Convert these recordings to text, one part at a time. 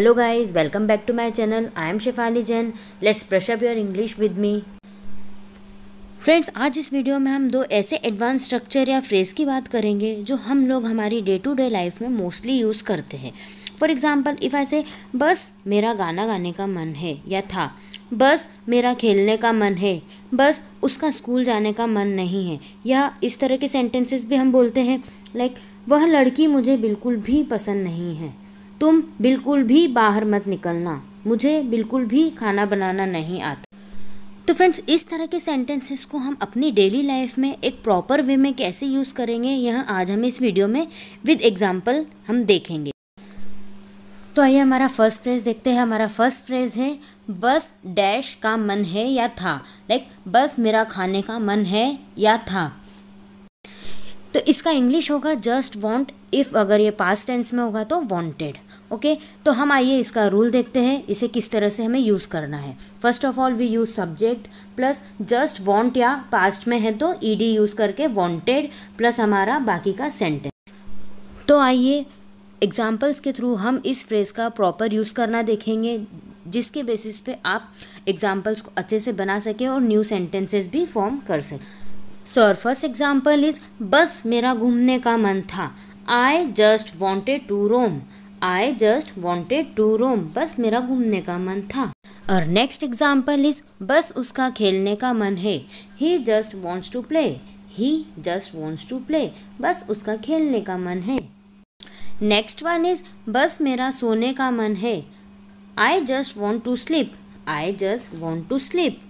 hello guys welcome back to my channel I am Shefali Jain let's brush up your English with me friends आज इस video में हम दो ऐसे एडवांस स्ट्रक्चर या फ्रेज़ की बात करेंगे जो हम लोग हमारी डे टू डे लाइफ में मोस्टली यूज़ करते हैं फॉर एग्ज़ाम्पल इफ़ ऐसे बस मेरा गाना गाने का मन है या था बस मेरा खेलने का मन है बस उसका स्कूल जाने का मन नहीं है या इस तरह के सेंटेंसेस भी हम बोलते हैं लाइक like, वह लड़की मुझे बिल्कुल भी पसंद नहीं है तुम बिल्कुल भी बाहर मत निकलना मुझे बिल्कुल भी खाना बनाना नहीं आता तो फ्रेंड्स इस तरह के सेंटेंसेस को हम अपनी डेली लाइफ में एक प्रॉपर वे में कैसे यूज़ करेंगे यह आज हम इस वीडियो में विद एग्जाम्पल हम देखेंगे तो आइए हमारा फर्स्ट फ्रेज देखते हैं हमारा फर्स्ट फ्रेज है बस डैश का मन है या था लाइक बस मेरा खाने का मन है या था तो इसका इंग्लिश होगा जस्ट वॉन्ट इफ़ अगर ये पास्ट टेंस में होगा तो वॉन्टेड ओके तो हम आइए इसका रूल देखते हैं इसे किस तरह से हमें यूज़ करना है first of all we use subject plus just want या पास्ट में है तो ई डी यूज़ करके वॉन्टेड प्लस हमारा बाकी का सेंटेंस तो आइए एग्जाम्पल्स के थ्रू हम इस फ्रेज़ का प्रॉपर यूज़ करना देखेंगे जिसके बेसिस पे आप एग्जाम्पल्स को अच्छे से बना सकें और न्यू सेंटेंसेस भी फॉर्म कर सकें सो और फर्स्ट एग्जाम्पल इज़ बस मेरा घूमने का मन था I just wanted to roam I just wanted to roam बस मेरा घूमने का मन था और नेक्स्ट एग्जाम्पल इज बस उसका खेलने का मन है he just wants to play he just wants to play बस उसका खेलने का मन है नेक्स्ट वन इज बस मेरा सोने का मन है I just want to sleep I just want to sleep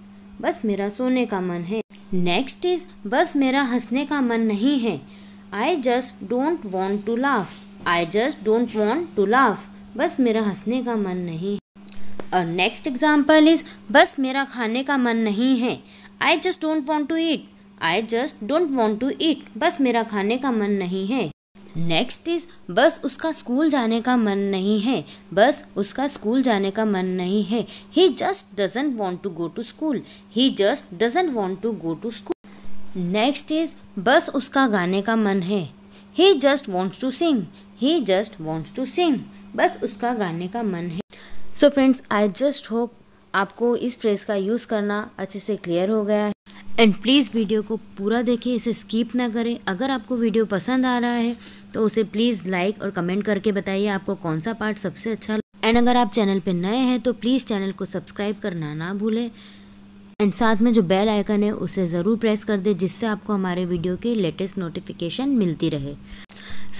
बस मेरा सोने का मन है नेक्स्ट इज बस मेरा हंसने का मन नहीं है I just don't want to laugh I just don't want to laugh बस मेरा हंसने का मन नहीं और नेक्स्ट एग्जाम्पल इज़ बस मेरा खाने का मन नहीं है I just don't want to eat I just don't want to eat बस मेरा खाने का मन नहीं है नेक्स्ट इज़ बस उसका स्कूल जाने का मन नहीं है बस उसका स्कूल जाने का मन नहीं है he just doesn't want to go to school he just doesn't want to go to school next is बस उसका गाने का मन है he just wants to sing he just wants to sing बस उसका गाने का मन है so friends I just hope आपको इस फ्रेज़ का यूज़ करना अच्छे से क्लियर हो गया है एंड प्लीज़ वीडियो को पूरा देखें इसे स्किप ना करें अगर आपको वीडियो पसंद आ रहा है तो उसे प्लीज़ लाइक और कमेंट करके बताइए आपको कौन सा पार्ट सबसे अच्छा एंड अगर आप चैनल पर नए हैं तो प्लीज़ चैनल को सब्सक्राइब करना ना भूलें एंड साथ में जो बेल आइकन है उसे ज़रूर प्रेस कर दें जिससे आपको हमारे वीडियो की लेटेस्ट नोटिफिकेशन मिलती रहे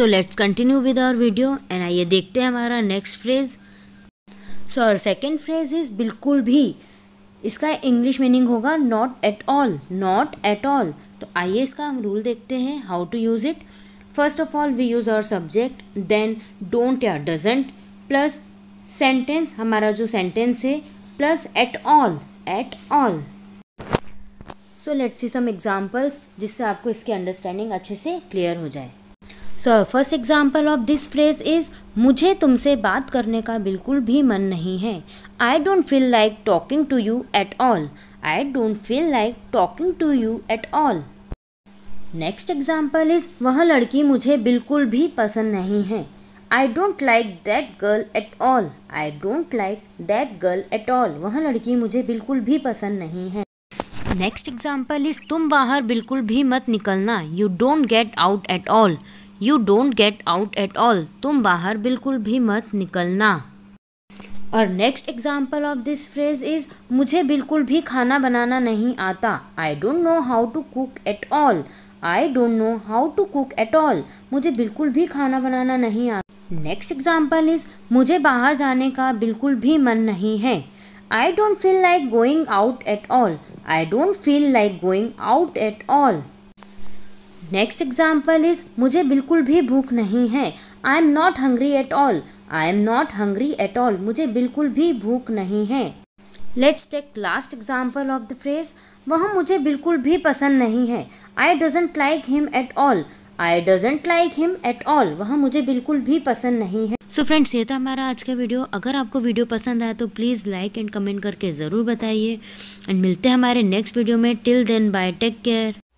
so let's continue with our video and आइए देखते हैं हमारा next phrase so our second phrase is बिल्कुल भी इसका इंग्लिश मीनिंग होगा not at all not at all तो आइए इसका हम रूल देखते हैं how to use it first of all we use our subject then don't या डजेंट प्लस सेंटेंस हमारा जो सेंटेंस है plus at all at all so let's C some examples जिससे आपको इसकी अंडरस्टैंडिंग अच्छे से क्लियर हो जाए so first example of this phrase is मुझे तुमसे बात करने का बिल्कुल भी मन नहीं है I don't feel like talking to you at all I don't feel like talking to you at all next example is वह लड़की मुझे बिल्कुल भी पसंद नहीं है I don't like that girl at all I don't like that girl at all वह लड़की मुझे बिल्कुल भी पसंद नहीं है नेक्स्ट एग्जाम्पल इज़ तुम बाहर बिल्कुल भी मत निकलना you don't get out at all you don't get out at all तुम बाहर बिल्कुल भी मत निकलना और next example of this phrase is मुझे बिल्कुल भी खाना बनाना नहीं आता I don't know how to cook at all I don't know how to cook at all मुझे बिल्कुल भी खाना बनाना नहीं आता नेक्स्ट एग्जाम्पल इज मुझे बाहर जाने का बिल्कुल भी मन नहीं है I don't feel like going out at all I don't feel like going out at all next example is मुझे बिल्कुल भी भूख नहीं है I am not hungry at all I am not hungry at all मुझे बिल्कुल भी भूख नहीं है let's take last example of the phrase वह मुझे बिल्कुल भी पसंद नहीं है I doesn't like him at all I doesn't like him at all वह मुझे बिल्कुल भी पसंद नहीं है सो फ्रेंड्स ये था हमारा आज का वीडियो अगर आपको वीडियो पसंद आया तो प्लीज़ लाइक एंड कमेंट करके ज़रूर बताइए एंड मिलते हैं हमारे नेक्स्ट वीडियो में till then bye take care